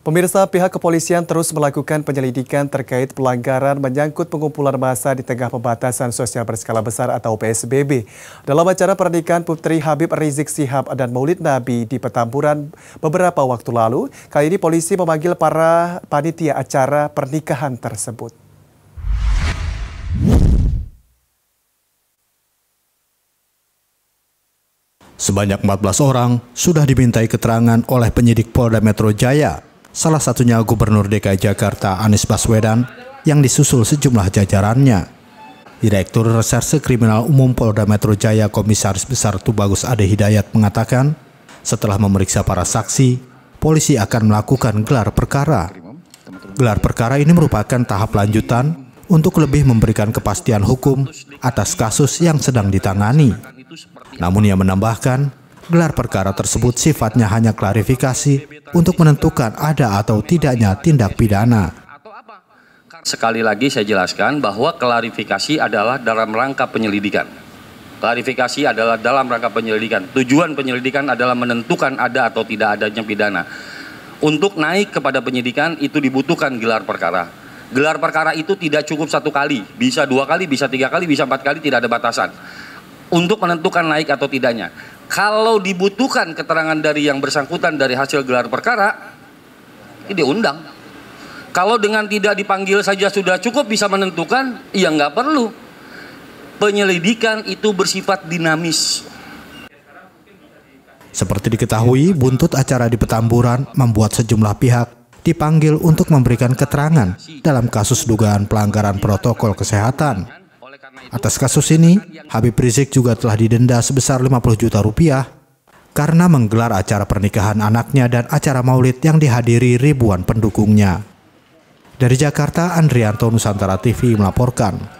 Pemirsa pihak kepolisian terus melakukan penyelidikan terkait pelanggaran menyangkut pengumpulan massa di tengah pembatasan sosial berskala besar atau PSBB. Dalam acara pernikahan Putri Habib Rizik Sihab dan Maulid Nabi di Petamburan beberapa waktu lalu, kali ini polisi memanggil para panitia acara pernikahan tersebut. Sebanyak 14 orang sudah dimintai keterangan oleh penyidik Polda Metro Jaya salah satunya Gubernur DKI Jakarta Anies Baswedan yang disusul sejumlah jajarannya. Direktur Reserse Kriminal Umum Polda Metro Jaya Komisaris Besar Tubagus Ade Hidayat mengatakan, setelah memeriksa para saksi, polisi akan melakukan gelar perkara. Gelar perkara ini merupakan tahap lanjutan untuk lebih memberikan kepastian hukum atas kasus yang sedang ditangani. Namun ia menambahkan, Gelar perkara tersebut sifatnya hanya klarifikasi untuk menentukan ada atau tidaknya tindak pidana. Sekali lagi saya jelaskan bahwa klarifikasi adalah dalam rangka penyelidikan. Klarifikasi adalah dalam rangka penyelidikan. Tujuan penyelidikan adalah menentukan ada atau tidak adanya pidana. Untuk naik kepada penyidikan itu dibutuhkan gelar perkara. Gelar perkara itu tidak cukup satu kali, bisa dua kali, bisa tiga kali, bisa empat kali, tidak ada batasan. Untuk menentukan naik atau tidaknya. Kalau dibutuhkan keterangan dari yang bersangkutan dari hasil gelar perkara, ini diundang. Kalau dengan tidak dipanggil saja sudah cukup bisa menentukan, ya nggak perlu. Penyelidikan itu bersifat dinamis. Seperti diketahui, buntut acara di Petamburan membuat sejumlah pihak dipanggil untuk memberikan keterangan dalam kasus dugaan pelanggaran protokol kesehatan. Atas kasus ini, Habib Rizik juga telah didenda sebesar 50 juta rupiah karena menggelar acara pernikahan anaknya dan acara maulid yang dihadiri ribuan pendukungnya. Dari Jakarta, Andrianto Nusantara TV melaporkan.